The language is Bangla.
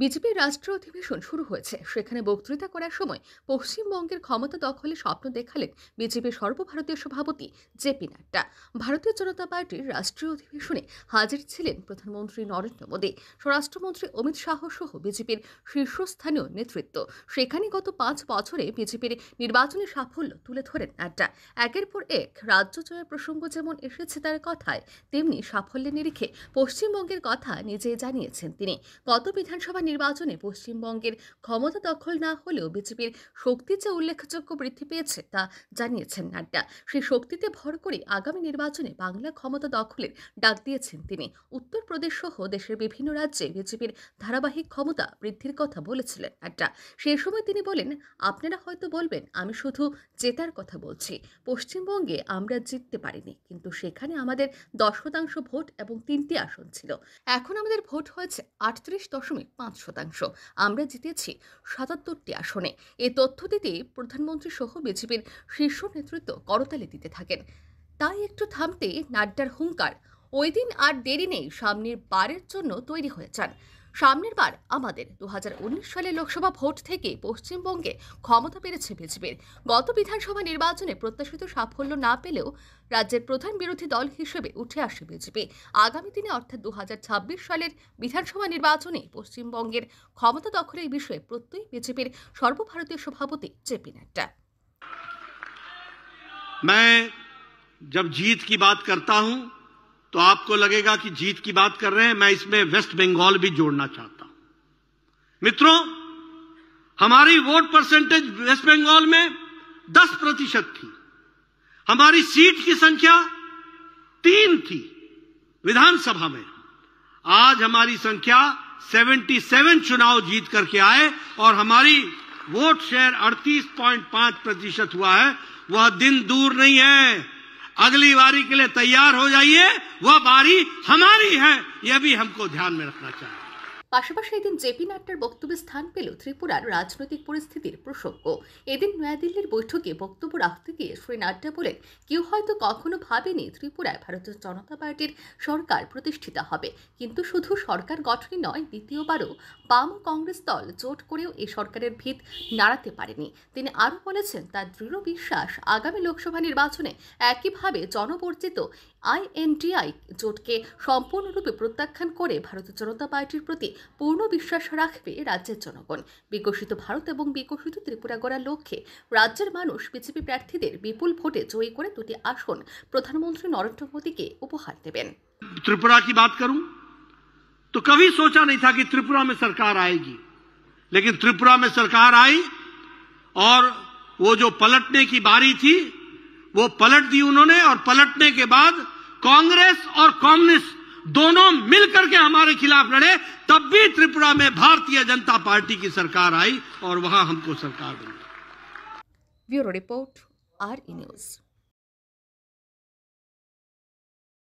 বিজেপির রাষ্ট্রীয় অধিবেশন শুরু হয়েছে সেখানে বক্তৃতা করার সময় পশ্চিমবঙ্গের ক্ষমতা দখলে স্বপ্ন দেখালেন বিজেপির সর্বভারতীয় সভাপতি জেপি নাড্ডা ভারতীয় জনতা পার্টির রাষ্ট্রীয় অধিবেশনে হাজির ছিলেন প্রধানমন্ত্রী নরেন্দ্র মোদী স্বরাষ্ট্রমন্ত্রী অমিত শাহ সহ বিজেপির শীর্ষস্থানীয় নেতৃত্ব সেখানে গত পাঁচ বছরে বিজেপির নির্বাচনী সাফল্য তুলে ধরেন নাড্ডা একের পর এক রাজ্য জয়ের প্রসঙ্গ যেমন এসেছে তার কথায় তেমনি সাফল্যের নিরিখে পশ্চিমবঙ্গের কথা নিজেই জানিয়েছেন তিনি গত বিধানসভা নির্বাচনে পশ্চিমবঙ্গের ক্ষমতা দখল না হলেও বিজেপির শক্তি যে উল্লেখযোগ্য বৃদ্ধি পেয়েছে তা জানিয়েছেন নাড্ডা সেই শক্তিতে ভর করে আগামী নির্বাচনে বাংলা ক্ষমতা দখলের ডাক দিয়েছেন তিনি উত্তরপ্রদেশ সহ দেশের বিভিন্ন রাজ্যে বিজেপির ধারাবাহিক ক্ষমতা বৃদ্ধির কথা বলেছিলেন নাড্ডা সেই সময় তিনি বলেন আপনারা হয়তো বলবেন আমি শুধু জেতার কথা বলছি পশ্চিমবঙ্গে আমরা জিততে পারিনি কিন্তু সেখানে আমাদের দশ শতাংশ ভোট এবং তিনটি আসন ছিল এখন আমাদের ভোট হয়েছে আটত্রিশ দশমিক পাঁচ শতাংশ আমরা জিতেছি সাতাত্তরটি আসনে এই তথ্য দিতে প্রধানমন্ত্রী সহ বিজেপির শীর্ষ নেতৃত্ব করতালি দিতে থাকেন তাই একটু থামতে নাড্ডার হুঙ্কার ওই দিন আর দেরি নেই সামনের বারের জন্য তৈরি হয়ে যান সামনের বার আমাদের দু সালে লোকসভা ভোট থেকে পশ্চিমবঙ্গে ক্ষমতা পেরেছে বিজেপির গত বিধানসভা নির্বাচনে প্রত্যাশিত সাফল্য না পেলেও রাজ্যের প্রধান বিরোধী দল হিসেবে উঠে আসে বিজেপি আগামী দিনে অর্থাৎ দু সালের বিধানসভা নির্বাচনে পশ্চিমবঙ্গের ক্ষমতা দখলের বিষয়ে প্রত্যয়ী বিজেপির সর্বভারতীয় সভাপতি জেপি নাড্ডা मैं जब जीत की बात करता हूं तो आपको लगेगा कि जीत की बात कर रहे हैं मैं इसमें वेस्ट बंगाल भी जोड़ना चाहता हूं मित्रों हमारी वोट परसेंटेज वेस्ट बंगाल में 10 प्रतिशत थी हमारी सीट की संख्या तीन थी विधानसभा में आज हमारी संख्या 77 चुनाव जीत करके आए और हमारी वोट शेयर 38.5 प्रतिशत हुआ है वह दिन दूर नहीं है अगली बारी के लिए तैयार हो जाइए वह बारी हमारी है यह भी हमको ध्यान में रखना चाहिए পাশাপাশি এদিন জেপি নাড্ডার বক্তব্যে স্থান পেল ত্রিপুরার রাজনৈতিক পরিস্থিতির প্রসঙ্গ এদিন নয়াদিল্লির বৈঠকে বক্তব্য রাখতে গিয়ে শ্রী নাড্ডা বলেন কেউ হয়তো কখনো ভাবেনি ত্রিপুরায় ভারতীয় জনতা পার্টির সরকার প্রতিষ্ঠিত হবে কিন্তু শুধু সরকার গঠনই নয় দ্বিতীয়বারও বাম কংগ্রেস দল জোট করেও এই সরকারের ভিত নাড়াতে পারেনি তিনি আরও বলেছেন তার দৃঢ় বিশ্বাস আগামী লোকসভা নির্বাচনে একইভাবে জনবর্জিত আইএনটিআই জোটকে সম্পূর্ণরূপে প্রত্যাখ্যান করে ভারতীয় জনতা পার্টির প্রতি পূর্ণ বিশ্বাস রাখবে রাজ্যের জনগণ বিকশিত ভারত এবং বিকশিত ত্রিপুরা গড়ার লক্ষ্যে রাজ্যের মানুষ বিজেপি প্রার্থীদের বিপুল ভোটে জয়ী করে দুটি আসন প্রধানমন্ত্রী নরেন্দ্র মোদীকে উপহার দেবেন ত্রিপুরা কি বাত করুন তো কবি সোচা নেই থাকি ত্রিপুরা মে সরকার আয়েগি লেকিন ত্রিপুরা মে সরকার আই ও পলটনে কি বারি থাকে वो पलट दी उन्होंने और पलटने के बाद कांग्रेस और कम्युनिस्ट दोनों मिलकर के हमारे खिलाफ लड़े तब भी त्रिपुरा में भारतीय जनता पार्टी की सरकार आई और वहां हमको सरकार बनी ब्यूरो रिपोर्ट आर न्यूज